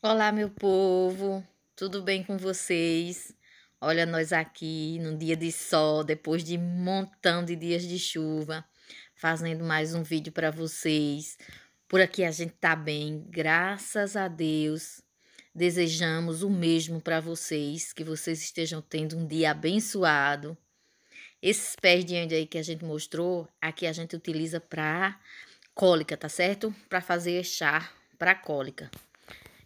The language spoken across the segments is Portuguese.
Olá, meu povo, tudo bem com vocês? Olha, nós aqui num dia de sol, depois de um montão de dias de chuva, fazendo mais um vídeo para vocês. Por aqui a gente tá bem, graças a Deus. Desejamos o mesmo para vocês, que vocês estejam tendo um dia abençoado. Esses pés de aí que a gente mostrou, aqui a gente utiliza para cólica, tá certo? Para fazer chá para cólica.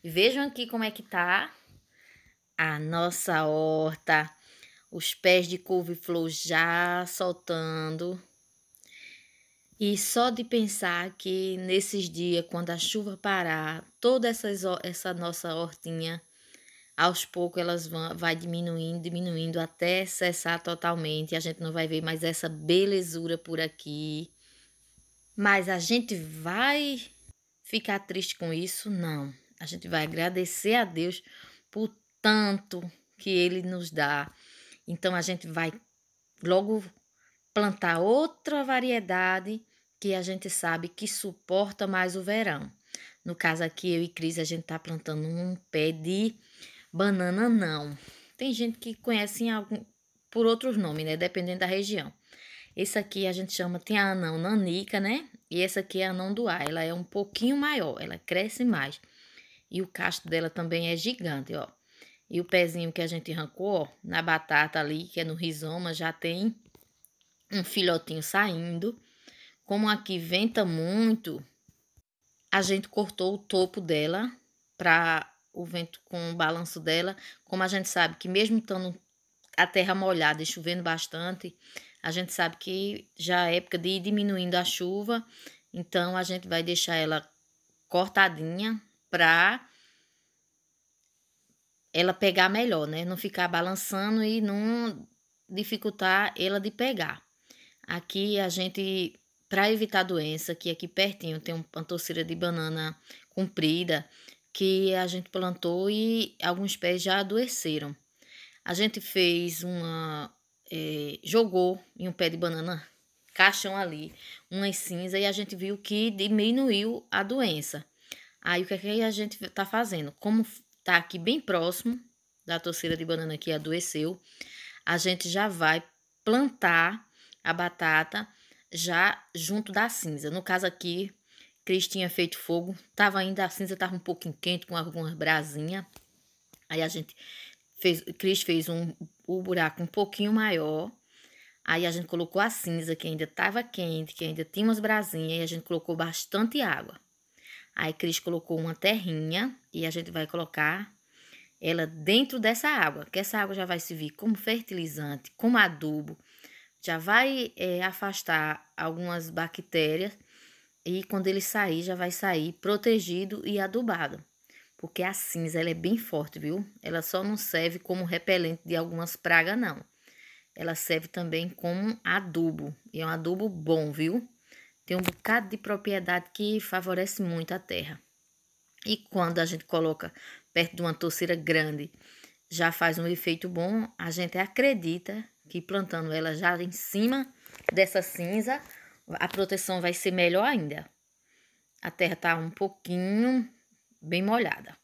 Vejam aqui como é que tá a nossa horta. Os pés de couve-flor já soltando. E só de pensar que nesses dias, quando a chuva parar, toda essas, essa nossa hortinha, aos poucos elas vão, vai diminuindo, diminuindo até cessar totalmente. A gente não vai ver mais essa belezura por aqui. Mas a gente vai ficar triste com isso? Não. A gente vai agradecer a Deus por tanto que Ele nos dá. Então a gente vai logo plantar outra variedade que a gente sabe que suporta mais o verão. No caso aqui, eu e Cris, a gente tá plantando um pé de banana não. Tem gente que conhece algum, por outros nomes, né? Dependendo da região. Esse aqui a gente chama, tem a anão nanica, né? E essa aqui é a anão do ar. Ela é um pouquinho maior, ela cresce mais. E o casto dela também é gigante, ó. E o pezinho que a gente arrancou, ó, na batata ali, que é no rizoma, já tem um filhotinho saindo. Como aqui venta muito, a gente cortou o topo dela para o vento com o balanço dela. Como a gente sabe que mesmo estando a terra molhada e chovendo bastante, a gente sabe que já é época de ir diminuindo a chuva, então a gente vai deixar ela cortadinha para ela pegar melhor, né? Não ficar balançando e não dificultar ela de pegar. Aqui a gente, para evitar doença, que aqui pertinho tem uma torceira de banana comprida que a gente plantou e alguns pés já adoeceram. A gente fez uma. É, jogou em um pé de banana caixão ali umas cinza e a gente viu que diminuiu a doença. Aí o que, é que a gente tá fazendo? Como tá aqui bem próximo da torceira de banana que adoeceu, a gente já vai plantar a batata já junto da cinza. No caso aqui, Cris tinha feito fogo, tava ainda a cinza tava um pouquinho quente com algumas brasinha. Aí a gente fez, Cris fez um o buraco um pouquinho maior. Aí a gente colocou a cinza que ainda estava quente, que ainda tinha umas brasinhas, e a gente colocou bastante água. Aí Cris colocou uma terrinha e a gente vai colocar ela dentro dessa água, que essa água já vai servir como fertilizante, como adubo, já vai é, afastar algumas bactérias e quando ele sair, já vai sair protegido e adubado. Porque a cinza ela é bem forte, viu? Ela só não serve como repelente de algumas pragas, não. Ela serve também como adubo. E é um adubo bom, viu? Tem um bocado de propriedade que favorece muito a terra. E quando a gente coloca perto de uma torceira grande, já faz um efeito bom. A gente acredita que plantando ela já em cima dessa cinza, a proteção vai ser melhor ainda. A terra tá um pouquinho bem molhada.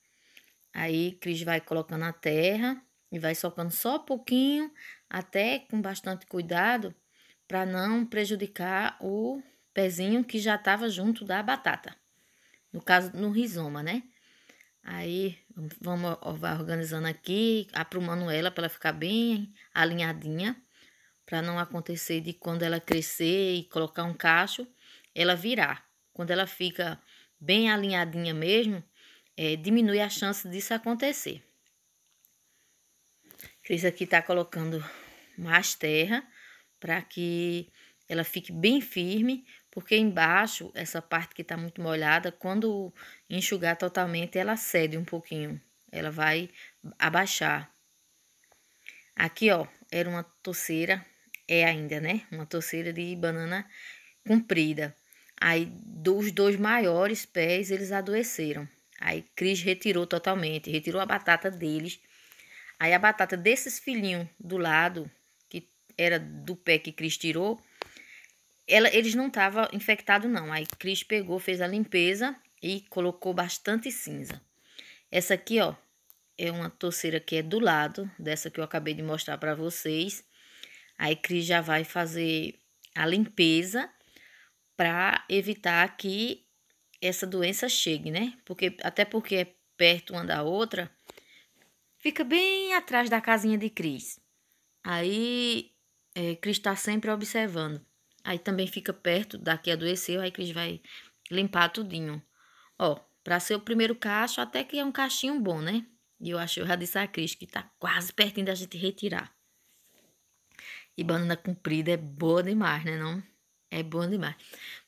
Aí Cris vai colocando a terra e vai socando só um pouquinho, até com bastante cuidado, para não prejudicar o pezinho que já estava junto da batata. No caso, no rizoma, né? Aí vamos organizando aqui, aprumando ela para ela ficar bem alinhadinha, para não acontecer de quando ela crescer e colocar um cacho, ela virar. Quando ela fica bem alinhadinha mesmo, é, diminui a chance disso acontecer. Cris aqui tá colocando mais terra para que ela fique bem firme, porque embaixo, essa parte que está muito molhada, quando enxugar totalmente, ela cede um pouquinho. Ela vai abaixar. Aqui, ó, era uma torceira, é ainda, né? Uma torceira de banana comprida. Aí, dos dois maiores pés, eles adoeceram. Aí, Cris retirou totalmente, retirou a batata deles. Aí, a batata desses filhinhos do lado, que era do pé que Cris tirou, ela, eles não estavam infectados, não. Aí Cris pegou, fez a limpeza e colocou bastante cinza. Essa aqui, ó, é uma torceira que é do lado dessa que eu acabei de mostrar para vocês. Aí Cris já vai fazer a limpeza para evitar que essa doença chegue, né? Porque até porque é perto uma da outra, fica bem atrás da casinha de Cris. Aí é, Cris está sempre observando. Aí também fica perto da que adoeceu, aí Cris vai limpar tudinho. Ó, para ser o primeiro cacho, até que é um cachinho bom, né? E eu acho, eu já disse a Cris que tá quase pertinho da gente retirar. E banana comprida é boa demais, né não? É bom demais.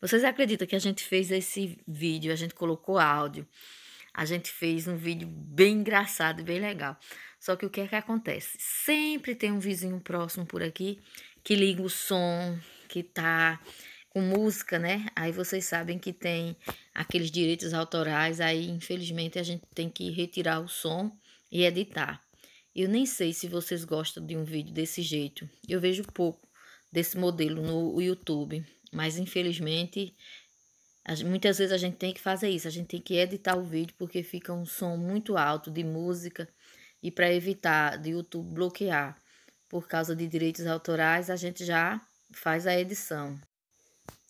Vocês acreditam que a gente fez esse vídeo, a gente colocou áudio, a gente fez um vídeo bem engraçado e bem legal. Só que o que é que acontece? Sempre tem um vizinho próximo por aqui que liga o som, que tá com música, né? Aí vocês sabem que tem aqueles direitos autorais, aí infelizmente a gente tem que retirar o som e editar. Eu nem sei se vocês gostam de um vídeo desse jeito. Eu vejo pouco desse modelo no YouTube, mas infelizmente muitas vezes a gente tem que fazer isso, a gente tem que editar o vídeo porque fica um som muito alto de música e para evitar o YouTube bloquear por causa de direitos autorais, a gente já faz a edição.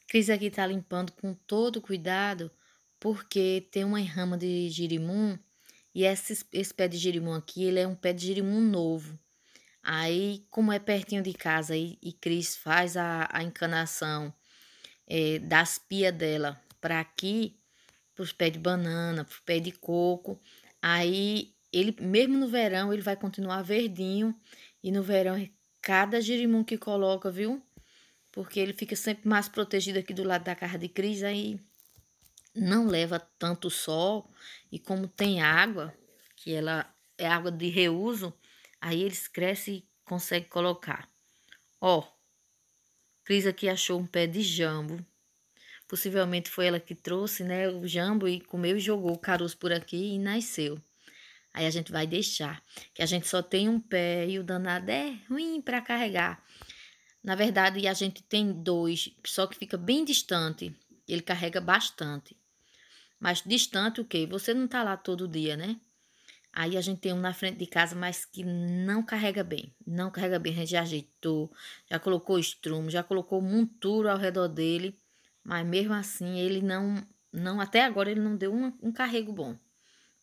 Cris aqui está limpando com todo cuidado, porque tem uma rama de girimum, e esse, esse pé de girimum aqui, ele é um pé de girimum novo. Aí, como é pertinho de casa e, e Cris faz a, a encanação é, das pias dela para aqui, para os pés de banana, para os pés de coco, aí ele mesmo no verão ele vai continuar verdinho e no verão cada girimum que coloca, viu? porque ele fica sempre mais protegido aqui do lado da casa de Cris, aí não leva tanto sol e como tem água, que ela é água de reuso, aí eles crescem e conseguem colocar. Ó, Cris aqui achou um pé de jambo. Possivelmente foi ela que trouxe, né, o jambo e comeu e jogou o caroço por aqui e nasceu. Aí a gente vai deixar, que a gente só tem um pé e o danado é ruim para carregar. Na verdade, a gente tem dois, só que fica bem distante. Ele carrega bastante. Mas distante o quê? Você não tá lá todo dia, né? Aí a gente tem um na frente de casa, mas que não carrega bem. Não carrega bem. A gente já ajeitou, já colocou estrumo, já colocou monturo ao redor dele. Mas mesmo assim, ele não. não até agora ele não deu um, um carrego bom.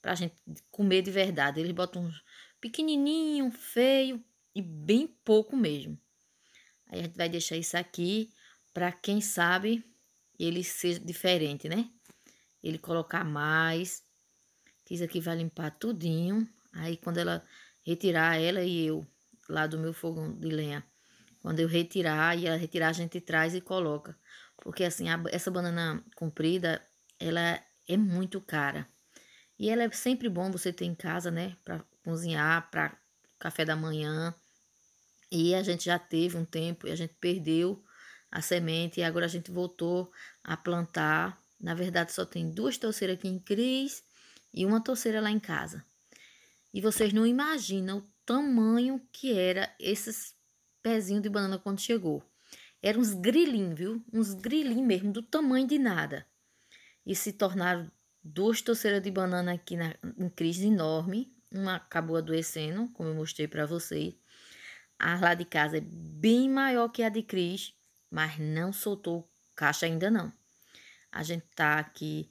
Pra gente comer de verdade. Ele bota uns pequenininho, feio e bem pouco mesmo. Aí a gente vai deixar isso aqui para quem sabe ele ser diferente, né? Ele colocar mais. isso aqui vai limpar tudinho. Aí quando ela retirar ela e eu lá do meu fogão de lenha, quando eu retirar e ela retirar a gente traz e coloca, porque assim a, essa banana comprida ela é muito cara e ela é sempre bom você ter em casa, né, para cozinhar, para café da manhã. E a gente já teve um tempo e a gente perdeu a semente e agora a gente voltou a plantar. Na verdade, só tem duas torceiras aqui em Cris e uma torceira lá em casa. E vocês não imaginam o tamanho que era esses pezinhos de banana quando chegou. Eram uns grilinhos, viu? Uns grilinhos mesmo, do tamanho de nada. E se tornaram duas torceiras de banana aqui na, em crise enorme. Uma acabou adoecendo, como eu mostrei para vocês. A lá de casa é bem maior que a de Cris, mas não soltou caixa ainda não. A gente tá aqui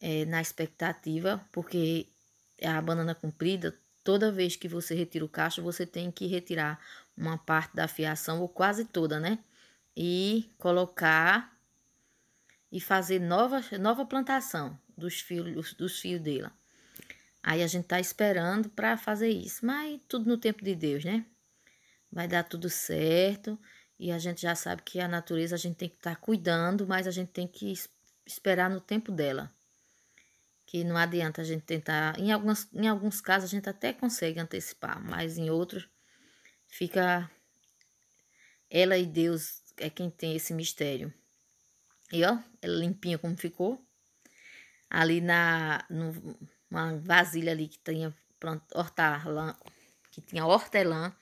é, na expectativa, porque é a banana comprida, toda vez que você retira o caixa, você tem que retirar uma parte da fiação, ou quase toda, né? E colocar e fazer nova, nova plantação dos fios, dos fios dela. Aí a gente tá esperando para fazer isso, mas tudo no tempo de Deus, né? vai dar tudo certo. E a gente já sabe que a natureza a gente tem que estar tá cuidando, mas a gente tem que esperar no tempo dela. Que não adianta a gente tentar. Em, algumas, em alguns casos a gente até consegue antecipar, mas em outros fica. Ela e Deus é quem tem esse mistério. E ó, ela limpinha como ficou. Ali na. uma vasilha ali que tinha hortelã, que tinha hortelã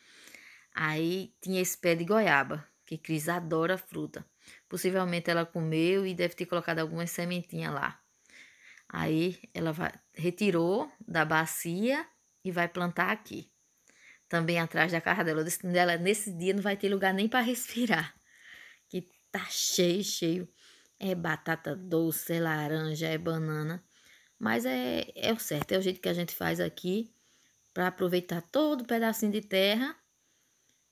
Aí tinha esse pé de goiaba, que Cris adora fruta. Possivelmente ela comeu e deve ter colocado algumas sementinhas lá. Aí ela vai, retirou da bacia e vai plantar aqui. Também atrás da casa dela. Eu nesse dia não vai ter lugar nem para respirar. Que tá cheio, cheio. É batata doce, é laranja, é banana. Mas é, é o certo, é o jeito que a gente faz aqui para aproveitar todo o pedacinho de terra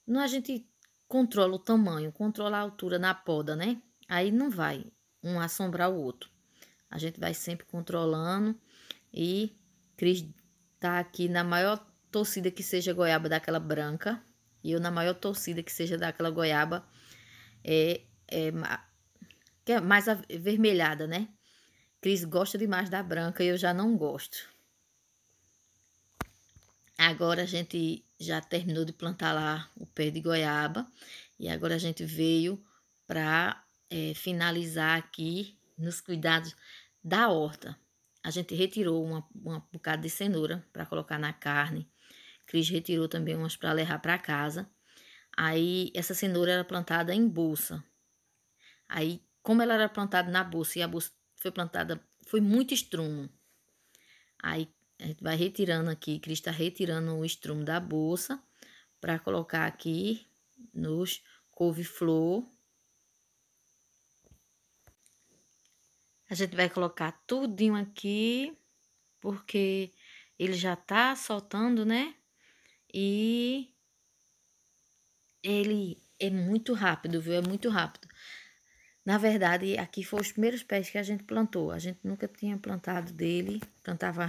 não a gente controla o tamanho, controla a altura na poda, né? Aí não vai um assombrar o outro. A gente vai sempre controlando e Cris tá aqui na maior torcida que seja goiaba daquela branca e eu na maior torcida que seja daquela goiaba é, é que é mais avermelhada, né? Cris gosta demais da branca e eu já não gosto. Agora a gente já terminou de plantar lá o pé de goiaba e agora a gente veio para é, eh, finalizar aqui nos cuidados da horta. A gente retirou uma, uma bocada de cenoura para colocar na carne. Cris retirou também umas para levar para casa. Aí essa cenoura era plantada em bolsa. Aí como ela era plantada na bolsa e a bolsa foi plantada, foi muito estrumo. Aí a gente vai retirando aqui, Cris está retirando o estrumo da bolsa para colocar aqui nos couve-flor. A gente vai colocar tudinho aqui, porque ele já tá soltando, né? E ele é muito rápido, viu? É muito rápido. Na verdade, aqui foram os primeiros pés que a gente plantou. A gente nunca tinha plantado dele. Plantava,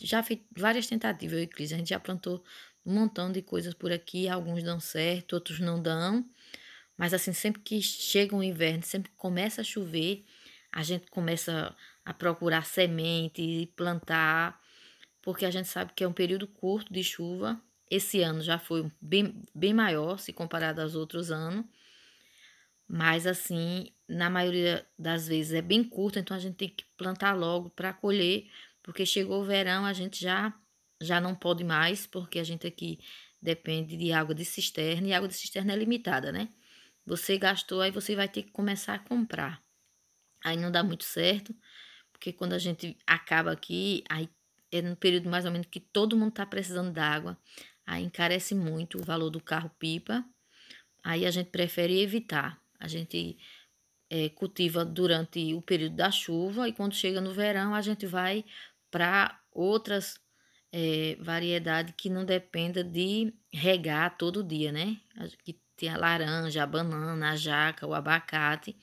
já fiz várias tentativas, eu e Cris. A gente já plantou um montão de coisas por aqui. Alguns dão certo, outros não dão. Mas assim, sempre que chega o inverno, sempre que começa a chover, a gente começa a procurar semente e plantar, porque a gente sabe que é um período curto de chuva. Esse ano já foi bem, bem maior se comparado aos outros anos. Mas assim, na maioria das vezes é bem curta, então a gente tem que plantar logo para colher, porque chegou o verão, a gente já já não pode mais, porque a gente aqui depende de água de cisterna e água de cisterna é limitada, né? Você gastou, aí você vai ter que começar a comprar. Aí não dá muito certo, porque quando a gente acaba aqui, aí é no período mais ou menos que todo mundo está precisando d'água, aí encarece muito o valor do carro pipa. Aí a gente prefere evitar. A gente é, cultiva durante o período da chuva e quando chega no verão a gente vai para outras é, eh, variedades que não dependa de regar todo dia, né? Que tem a laranja, a banana, a jaca, o abacate,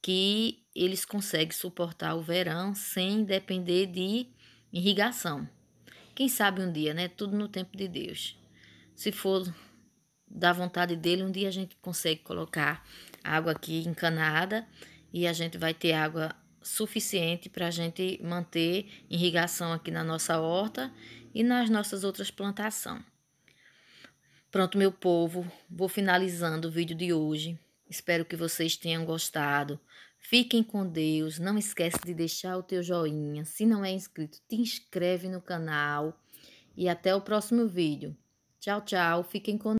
que eles conseguem suportar o verão sem depender de irrigação. Quem sabe um dia, né? Tudo no tempo de Deus. Se for da vontade dele, um dia a gente consegue colocar água aqui encanada e a gente vai ter água suficiente para a gente manter irrigação aqui na nossa horta e nas nossas outras plantações. Pronto, meu povo, vou finalizando o vídeo de hoje. Espero que vocês tenham gostado. Fiquem com Deus. Não esquece de deixar o teu joinha. Se não é inscrito, te inscreve no canal. E até o próximo vídeo. Tchau, tchau. Fiquem com